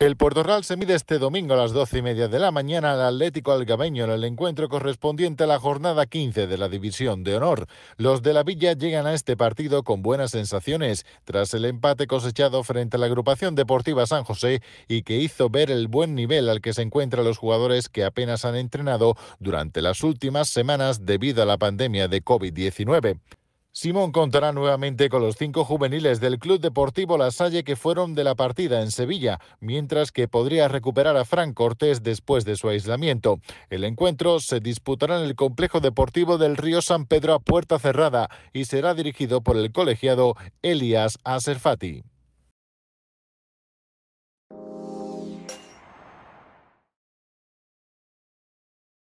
El Puerto se mide este domingo a las doce y media de la mañana al Atlético Algabeño en el encuentro correspondiente a la jornada 15 de la División de Honor. Los de la Villa llegan a este partido con buenas sensaciones tras el empate cosechado frente a la agrupación deportiva San José y que hizo ver el buen nivel al que se encuentran los jugadores que apenas han entrenado durante las últimas semanas debido a la pandemia de COVID-19. Simón contará nuevamente con los cinco juveniles del Club Deportivo La Salle que fueron de la partida en Sevilla, mientras que podría recuperar a Frank Cortés después de su aislamiento. El encuentro se disputará en el Complejo Deportivo del Río San Pedro a puerta cerrada y será dirigido por el colegiado Elias Aserfati.